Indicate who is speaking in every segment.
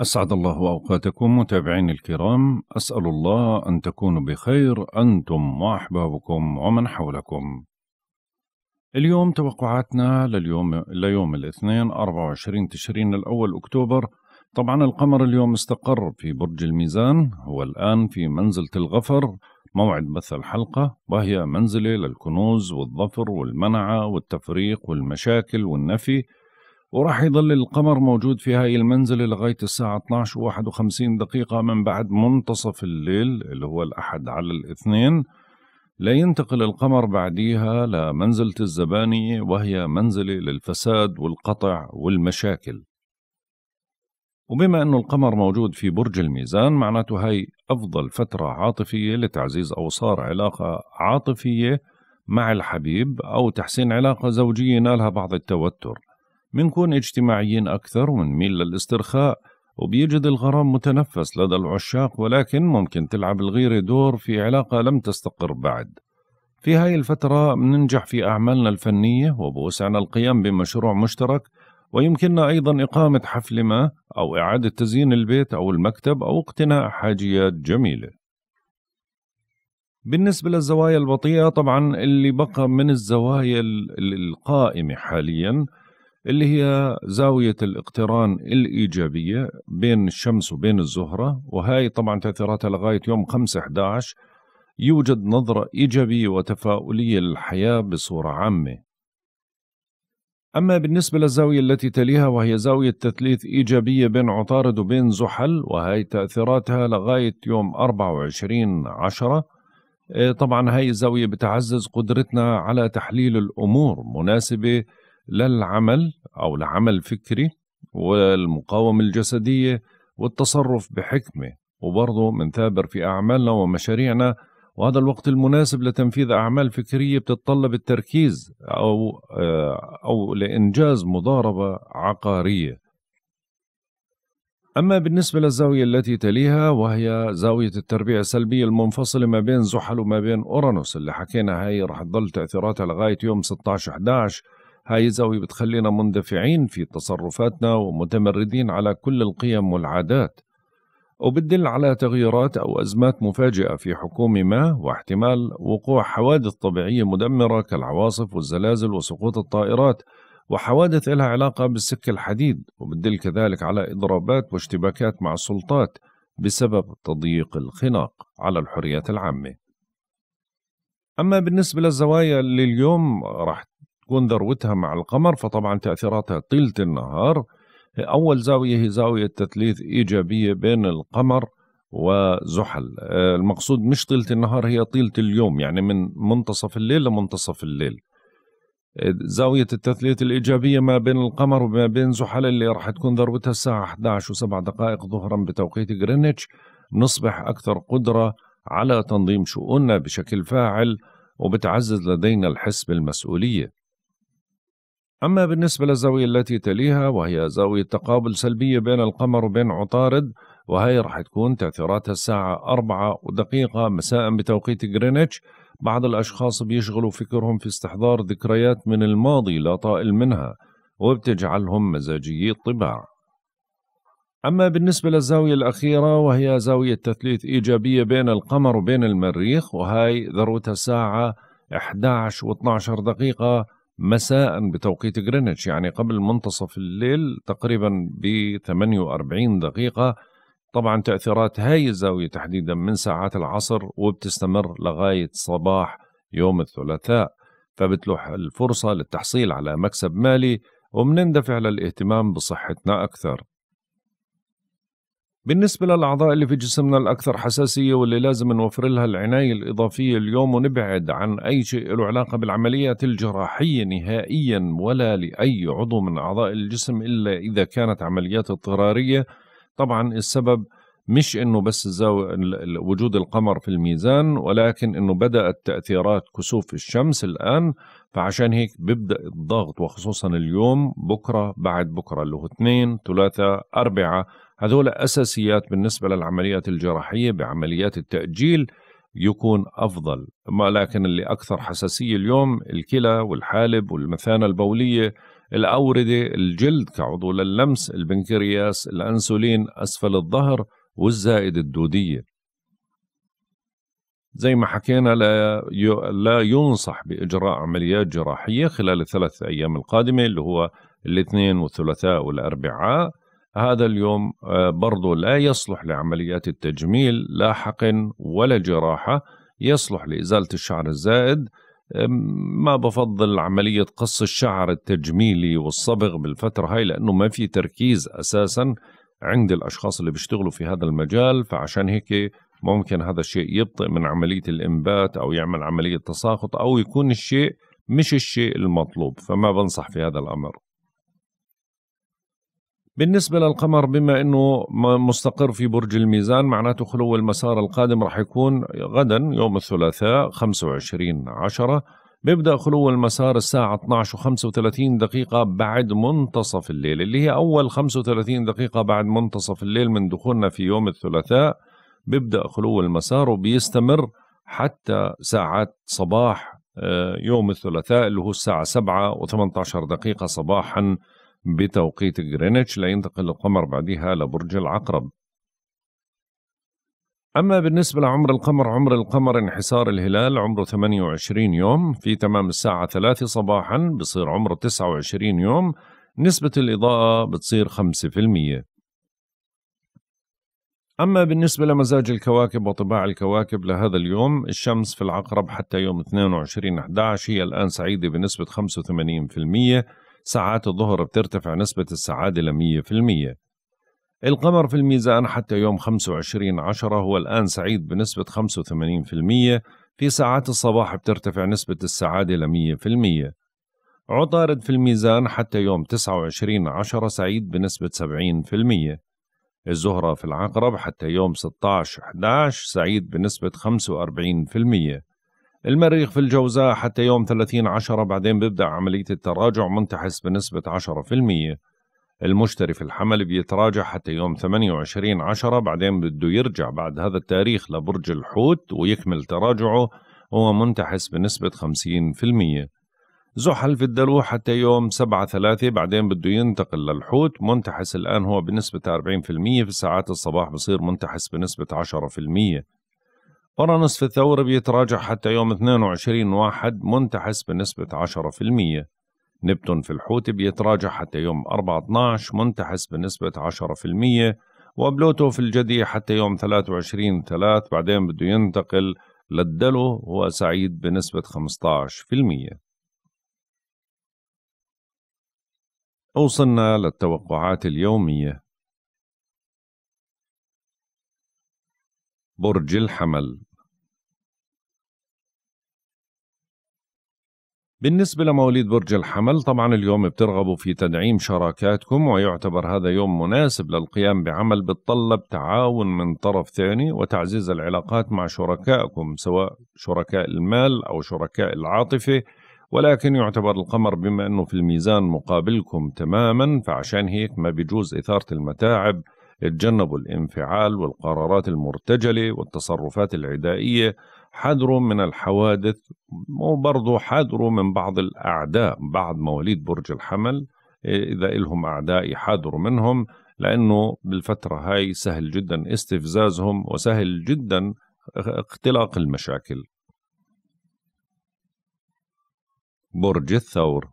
Speaker 1: أسعد الله أوقاتكم متابعين الكرام أسأل الله أن تكونوا بخير أنتم وأحبابكم ومن حولكم اليوم توقعاتنا لليوم ليوم الاثنين 24 تشرين الأول أكتوبر طبعا القمر اليوم استقر في برج الميزان هو الآن في منزلة الغفر موعد بث الحلقة وهي منزلة للكنوز والظفر والمنعة والتفريق والمشاكل والنفي وراح يضل القمر موجود في هاي المنزلة لغاية الساعة 12 و 51 دقيقة من بعد منتصف الليل اللي هو الأحد على الاثنين لينتقل القمر بعديها لمنزلة الزبانية وهي منزلة للفساد والقطع والمشاكل وبما أنه القمر موجود في برج الميزان معناته هاي أفضل فترة عاطفية لتعزيز أوصار علاقة عاطفية مع الحبيب أو تحسين علاقة زوجية نالها بعض التوتر منكون اجتماعيين أكثر ميل للاسترخاء وبيجد الغرام متنفس لدى العشاق ولكن ممكن تلعب الغيرة دور في علاقة لم تستقر بعد في هاي الفترة بننجح في أعمالنا الفنية وبوسعنا القيام بمشروع مشترك ويمكننا أيضا إقامة حفل ما أو إعادة تزيين البيت أو المكتب أو اقتناء حاجيات جميلة بالنسبة للزوايا البطيئة طبعا اللي بقى من الزوايا القائمة حاليا اللي هي زاوية الاقتران الإيجابية بين الشمس وبين الزهرة وهي طبعا تأثيراتها لغاية يوم 5/11 يوجد نظرة إيجابية وتفاؤلية للحياة بصورة عامة أما بالنسبة للزاوية التي تليها وهي زاوية تثليث إيجابية بين عطارد وبين زحل وهي تأثيراتها لغاية يوم 24 عشرة آه، طبعا هاي الزاوية بتعزز قدرتنا على تحليل الأمور مناسبة للعمل أو لعمل فكري والمقاومة الجسدية والتصرف بحكمة وبرضه منثابر في أعمالنا ومشاريعنا وهذا الوقت المناسب لتنفيذ أعمال فكرية بتتطلب التركيز أو آه، أو لإنجاز مضاربة عقارية. أما بالنسبة للزاوية التي تليها وهي زاوية التربيع السلبية المنفصلة ما بين زحل وما بين أورانوس اللي حكينا هي رح تظل تأثيراتها لغاية يوم 16 11 هاي الزاوية بتخلينا مندفعين في تصرفاتنا ومتمردين على كل القيم والعادات وبتدل على تغييرات أو أزمات مفاجئة في حكومة ما واحتمال وقوع حوادث طبيعية مدمرة كالعواصف والزلازل وسقوط الطائرات وحوادث لها علاقة بالسك الحديد وبتدل كذلك على إضرابات واشتباكات مع السلطات بسبب تضييق الخناق على الحريات العامة أما بالنسبة للزوايا اللي اليوم راح تكون ذروتها مع القمر فطبعا تأثيراتها طيلة النهار أول زاوية هي زاوية تثليث إيجابية بين القمر وزحل آه، المقصود مش طيلة النهار هي طيلة اليوم يعني من منتصف الليل لمنتصف الليل آه، زاوية التثليث الإيجابية ما بين القمر وما بين زحل اللي راح تكون ذروتها الساعة 11 و7 دقائق ظهرا بتوقيت غرينتش نصبح أكثر قدرة على تنظيم شؤوننا بشكل فاعل وبتعزز لدينا الحس بالمسؤولية أما بالنسبة للزاوية التي تليها وهي زاوية تقابل سلبية بين القمر وبين عطارد وهي راح تكون تأثيراتها الساعة أربعة ودقيقة مساء بتوقيت غرينتش بعض الأشخاص بيشغلوا فكرهم في استحضار ذكريات من الماضي لا طائل منها وبتجعلهم مزاجيي الطباع أما بالنسبة للزاوية الأخيرة وهي زاوية تثليث إيجابية بين القمر وبين المريخ وهي ذروتها الساعة 11 و 12 دقيقة مساء بتوقيت جرينتش يعني قبل منتصف الليل تقريبا ب 48 دقيقة طبعا تأثيرات هاي الزاوية تحديدا من ساعات العصر وبتستمر لغاية صباح يوم الثلاثاء فبتلوح الفرصة للتحصيل على مكسب مالي ومنندفع للاهتمام بصحتنا أكثر بالنسبة للأعضاء اللي في جسمنا الأكثر حساسية واللي لازم نوفر لها العناية الإضافية اليوم ونبعد عن أي شيء له علاقة بالعمليات الجراحية نهائيا ولا لأي عضو من أعضاء الجسم إلا إذا كانت عمليات اضطرارية طبعا السبب مش انه بس زاو... وجود القمر في الميزان ولكن انه بدات تاثيرات كسوف الشمس الان فعشان هيك بيبدا الضغط وخصوصا اليوم بكره بعد بكره اللي هو اثنين ثلاثه اربعه هذول أساسيات بالنسبة للعمليات الجراحية بعمليات التأجيل يكون أفضل ما لكن اللي أكثر حساسية اليوم الكلى والحالب والمثانة البولية الأوردة الجلد كعضو للمس البنكرياس الأنسولين أسفل الظهر والزائد الدودية زي ما حكينا لا لا ينصح بإجراء عمليات جراحية خلال الثلاث أيام القادمة اللي هو الاثنين والثلاثاء والأربعاء هذا اليوم آه، برضو لا يصلح لعمليات التجميل لا حقن ولا جراحة يصلح لإزالة الشعر الزائد ما بفضل عملية قص الشعر التجميلي والصبغ بالفترة هاي لأنه ما في تركيز أساسا عند الأشخاص اللي بيشتغلوا في هذا المجال فعشان هيك ممكن هذا الشيء يبطئ من عملية الإنبات أو يعمل عملية تساقط أو يكون الشيء مش الشيء المطلوب فما بنصح في هذا الأمر بالنسبة للقمر بما أنه مستقر في برج الميزان معناته خلو المسار القادم راح يكون غدا يوم الثلاثاء 25 عشرة بيبدأ خلو المسار الساعة 12 و 35 دقيقة بعد منتصف الليل اللي هي أول 35 دقيقة بعد منتصف الليل من دخولنا في يوم الثلاثاء بيبدأ خلو المسار وبيستمر حتى ساعات صباح آه، يوم الثلاثاء اللي هو الساعة 7 و 18 دقيقة صباحاً بتوقيت غرينتش لينتقل القمر بعدها لبرج العقرب أما بالنسبة لعمر القمر عمر القمر انحسار الهلال عمره 28 يوم في تمام الساعة 3 صباحا بصير عمره 29 يوم نسبة الإضاءة بتصير 5% أما بالنسبة لمزاج الكواكب وطباع الكواكب لهذا اليوم الشمس في العقرب حتى يوم 22 11 هي الآن سعيدة بنسبة 85% ساعات الظهر بترتفع نسبة السعادة ل المية القمر في الميزان حتى يوم 25 عشرة هو الآن سعيد بنسبة 85% في المية في ساعات الصباح بترتفع نسبة السعادة ل المية عطارد في الميزان حتى يوم 29 عشرة سعيد بنسبة 70% الزهرة في العقرب حتى يوم 16 11 سعيد بنسبة 45% المريخ في الجوزاء حتى يوم 30 عشرة بعدين بيبدأ عملية التراجع منتحس بنسبة 10% المشتري في الحمل بيتراجع حتى يوم 28 عشرة بعدين بده يرجع بعد هذا التاريخ لبرج الحوت ويكمل تراجعه هو منتحس بنسبة 50% زحل في الدلو حتى يوم 7 3 بعدين بده ينتقل للحوت منتحس الآن هو بنسبة 40% في ساعات الصباح بصير منتحس بنسبة 10% ورا نصف الثورة بيتراجع حتى يوم 22 واحد منتحس بنسبة 10% نبتون في الحوت بيتراجع حتى يوم 4-12 منتحس بنسبة 10% وبلوتو في الجدي حتى يوم 23 3 بعدين بده ينتقل للدلو هو سعيد بنسبة 15%
Speaker 2: وصلنا للتوقعات اليومية برج الحمل بالنسبة لمواليد برج
Speaker 1: الحمل طبعا اليوم بترغبوا في تدعيم شراكاتكم ويعتبر هذا يوم مناسب للقيام بعمل بتطلب تعاون من طرف ثاني وتعزيز العلاقات مع شركائكم سواء شركاء المال أو شركاء العاطفة ولكن يعتبر القمر بما أنه في الميزان مقابلكم تماما فعشان هيك ما بيجوز إثارة المتاعب اتجنبوا الانفعال والقرارات المرتجلة والتصرفات العدائية حذروا من الحوادث وبرضه حذروا من بعض الأعداء بعض مواليد برج الحمل إذا إلهم أعداء يحذروا منهم لأنه بالفترة هاي سهل جدا استفزازهم وسهل جدا اختلاق
Speaker 2: المشاكل برج الثور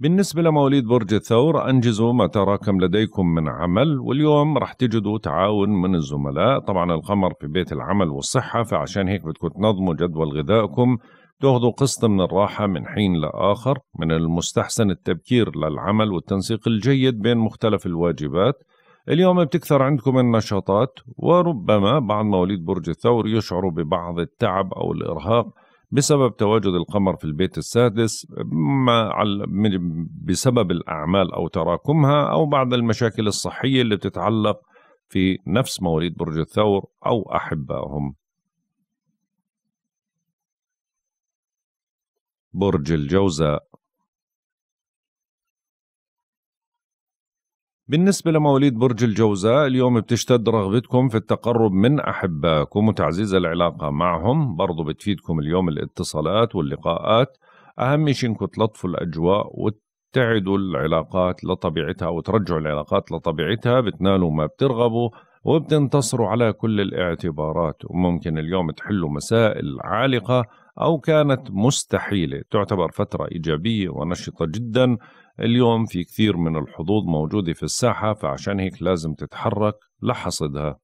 Speaker 2: بالنسبة لمواليد برج
Speaker 1: الثور أنجزوا ما تراكم لديكم من عمل واليوم رح تجدوا تعاون من الزملاء طبعا القمر في بيت العمل والصحة فعشان هيك بدكم تنظموا جدول غذائكم تاخذوا قسط من الراحة من حين لآخر من المستحسن التبكير للعمل والتنسيق الجيد بين مختلف الواجبات اليوم بتكثر عندكم النشاطات وربما بعض مواليد برج الثور يشعروا ببعض التعب أو الإرهاق بسبب تواجد القمر في البيت السادس بسبب الأعمال أو تراكمها أو بعض المشاكل الصحية اللي بتتعلق في نفس مواليد
Speaker 2: برج الثور أو أحبائهم برج الجوزاء بالنسبة لمواليد برج الجوزاء اليوم بتشتد رغبتكم
Speaker 1: في التقرب من أحبائكم وتعزيز العلاقة معهم برضو بتفيدكم اليوم الاتصالات واللقاءات أهم شيء إنكم تلطفوا الأجواء وتعدوا العلاقات لطبيعتها وترجعوا العلاقات لطبيعتها بتنالوا ما بترغبوا وبتنتصروا على كل الاعتبارات وممكن اليوم تحلوا مسائل عالقة أو كانت مستحيلة تعتبر فترة إيجابية ونشطة جدا اليوم في كثير من الحظوظ موجودة في الساحة فعشان هيك لازم تتحرك لحصدها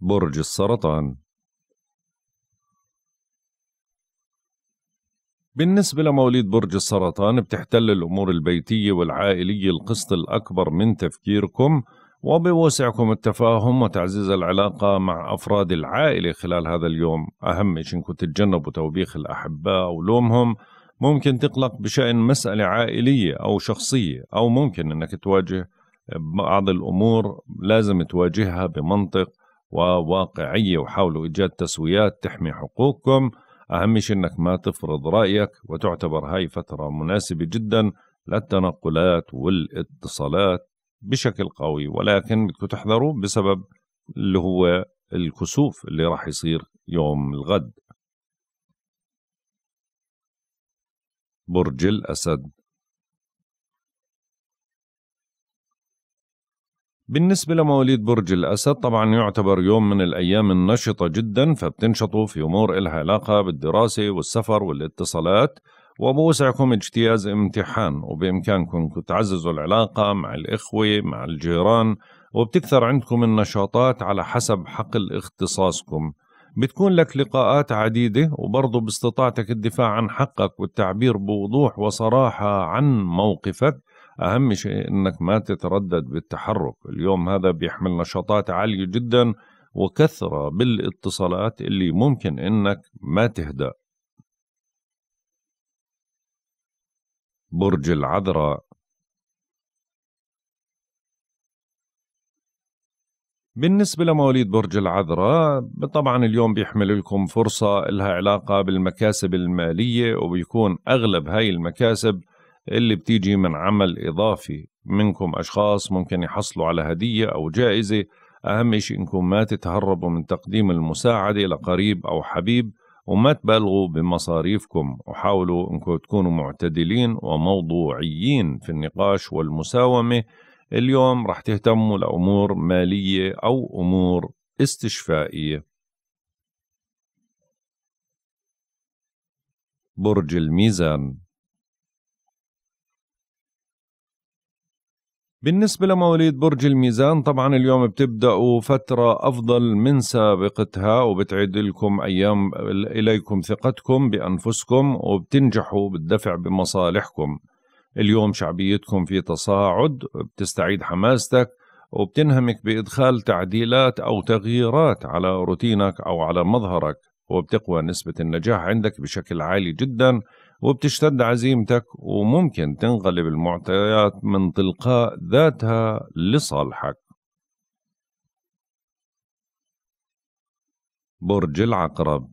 Speaker 2: برج السرطان بالنسبة لمواليد برج
Speaker 1: السرطان بتحتل الأمور البيتية والعائلية القسط الأكبر من تفكيركم وبوسعكم التفاهم وتعزيز العلاقة مع أفراد العائلة خلال هذا اليوم أهم شيء إنكم تتجنبوا توبيخ الأحباء ولومهم ممكن تقلق بشأن مسألة عائلية أو شخصية أو ممكن أنك تواجه بعض الأمور لازم تواجهها بمنطق وواقعية وحاولوا إيجاد تسويات تحمي حقوقكم أهم شيء أنك ما تفرض رأيك وتعتبر هاي فترة مناسبة جدا للتنقلات والاتصالات بشكل قوي ولكن بدكم تحذروا بسبب اللي هو الكسوف اللي راح يصير
Speaker 2: يوم الغد برج الأسد
Speaker 1: بالنسبة لمواليد برج الأسد طبعا يعتبر يوم من الأيام النشطة جدا فبتنشطوا في أمور إلها علاقة بالدراسة والسفر والاتصالات وبوسعكم اجتياز امتحان وبإمكانكم تعززوا العلاقة مع الإخوة مع الجيران وبتكثر عندكم النشاطات على حسب حقل اختصاصكم بتكون لك لقاءات عديدة وبرضه باستطاعتك الدفاع عن حقك والتعبير بوضوح وصراحة عن موقفك أهم شيء أنك ما تتردد بالتحرك اليوم هذا بيحمل نشاطات عالية جدا وكثرة بالاتصالات اللي
Speaker 2: ممكن أنك ما تهدأ برج العذراء
Speaker 1: بالنسبة لمواليد برج العذراء طبعا اليوم بيحمل لكم فرصة لها علاقة بالمكاسب المالية وبيكون أغلب هاي المكاسب اللي بتيجي من عمل إضافي منكم أشخاص ممكن يحصلوا على هدية أو جائزة أهم شيء إنكم ما تتهربوا من تقديم المساعدة لقريب أو حبيب وما تبالغوا بمصاريفكم وحاولوا إنكم تكونوا معتدلين وموضوعيين في النقاش والمساومة اليوم رح تهتموا لأمور مالية أو أمور استشفائية
Speaker 2: برج الميزان بالنسبة لمواليد برج
Speaker 1: الميزان طبعا اليوم بتبدأوا فترة أفضل من سابقتها وبتعيد لكم أيام إليكم ثقتكم بأنفسكم وبتنجحوا بالدفع بمصالحكم اليوم شعبيتكم في تصاعد بتستعيد حماستك وبتنهمك بإدخال تعديلات أو تغييرات على روتينك أو على مظهرك وبتقوى نسبة النجاح عندك بشكل عالي جدا وبتشتد عزيمتك وممكن تنقلب المعطيات من تلقاء ذاتها لصالحك
Speaker 2: برج العقرب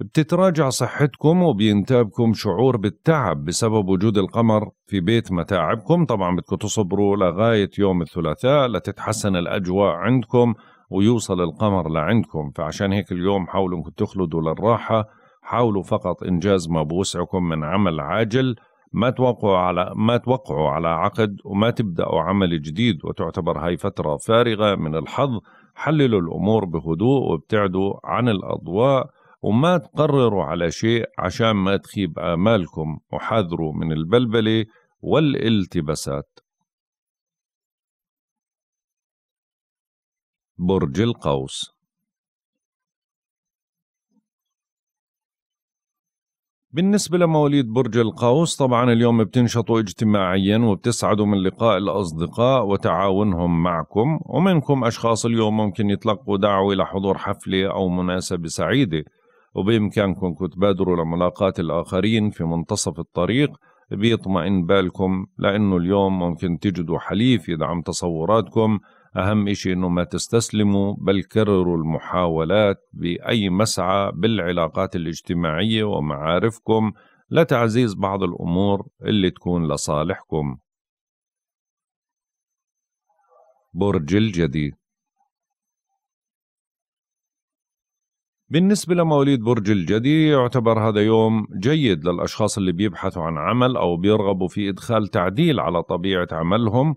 Speaker 1: بتتراجع صحتكم وبينتابكم شعور بالتعب بسبب وجود القمر في بيت متاعبكم طبعا بدكم تصبروا لغاية يوم الثلاثاء لتتحسن الأجواء عندكم ويوصل القمر لعندكم فعشان هيك اليوم حاولوا انكم تخلدوا للراحة حاولوا فقط إنجاز ما بوسعكم من عمل عاجل ما توقعوا على ما توقعوا على عقد وما تبدأوا عمل جديد وتعتبر هاي فترة فارغة من الحظ حللوا الأمور بهدوء وابتعدوا عن الأضواء وما تقرروا على شيء عشان ما تخيب آمالكم وحذروا من البلبلة
Speaker 2: والالتباسات برج القوس
Speaker 1: بالنسبة لمواليد برج القوس طبعا اليوم بتنشطوا اجتماعيا وبتسعدوا من لقاء الأصدقاء وتعاونهم معكم ومنكم أشخاص اليوم ممكن يتلقوا دعوة لحضور حفلة أو مناسبة سعيدة وبإمكانكم تبادروا لملاقات الآخرين في منتصف الطريق بيطمئن بالكم لأنه اليوم ممكن تجدوا حليف يدعم تصوراتكم أهم إشي إنه ما تستسلموا بل كرروا المحاولات بأي مسعى بالعلاقات الاجتماعية ومعارفكم لتعزيز بعض الأمور اللي تكون
Speaker 2: لصالحكم برج الجدي بالنسبة لمواليد برج الجدي
Speaker 1: يعتبر هذا يوم جيد للأشخاص اللي بيبحثوا عن عمل أو بيرغبوا في إدخال تعديل على طبيعة عملهم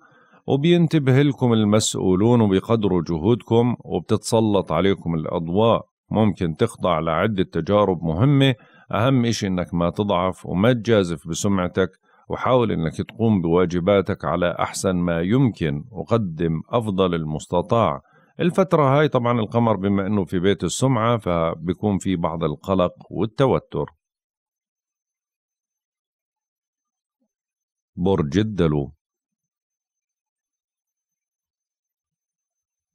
Speaker 1: وبينتبه لكم المسؤولون وبيقدروا جهودكم وبتتسلط عليكم الأضواء ممكن تخضع لعدة تجارب مهمة أهم إشي إنك ما تضعف وما تجازف بسمعتك وحاول إنك تقوم بواجباتك على أحسن ما يمكن وقدم أفضل المستطاع الفترة هاي طبعا القمر بما أنه في بيت السمعة فبيكون في بعض القلق
Speaker 2: والتوتر برج الدلو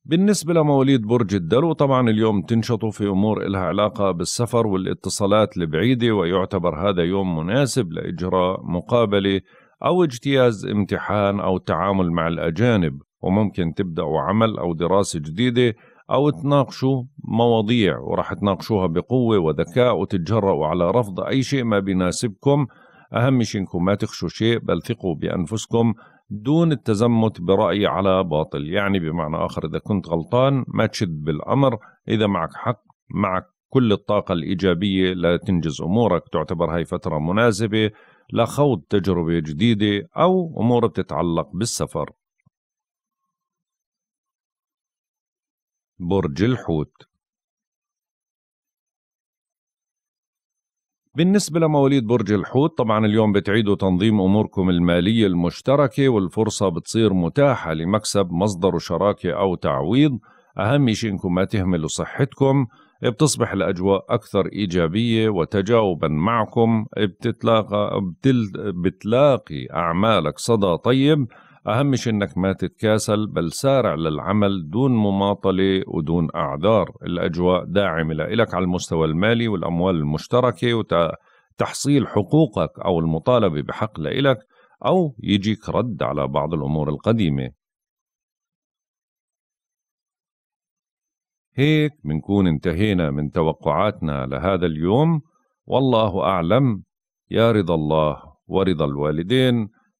Speaker 1: بالنسبة لمواليد برج الدلو طبعا اليوم تنشطوا في أمور إلها علاقة بالسفر والاتصالات البعيدة ويعتبر هذا يوم مناسب لإجراء مقابلة أو اجتياز امتحان أو تعامل مع الأجانب وممكن تبداوا عمل او دراسه جديده او تناقشوا مواضيع وراح تناقشوها بقوه وذكاء وتتجرأوا على رفض اي شيء ما بيناسبكم اهم شيء انكم ما تخشوا شيء بل ثقوا بانفسكم دون التزمت برأي على باطل يعني بمعنى آخر إذا كنت غلطان ما تشد بالأمر إذا معك حق معك كل الطاقة الإيجابية لتنجز أمورك تعتبر هاي فترة مناسبة لخوض تجربة جديدة
Speaker 2: أو أمور بتتعلق بالسفر برج الحوت
Speaker 1: بالنسبة لمواليد برج الحوت طبعا اليوم بتعيدوا تنظيم أموركم المالية المشتركة والفرصة بتصير متاحة لمكسب مصدر شراكة أو تعويض أهم شيء إنكم ما تهملوا صحتكم بتصبح الأجواء أكثر إيجابية وتجاوبا معكم بتتلاقى بتل بتلاقي أعمالك صدى طيب أهم شيء إنك ما تتكاسل بل سارع للعمل دون مماطلة ودون أعذار الأجواء داعمة لإلك على المستوى المالي والأموال المشتركة وتحصيل حقوقك أو المطالبة بحق لإلك أو يجيك رد على بعض الأمور القديمة هيك بنكون انتهينا من توقعاتنا لهذا اليوم والله أعلم يا رضا الله ورضا الوالدين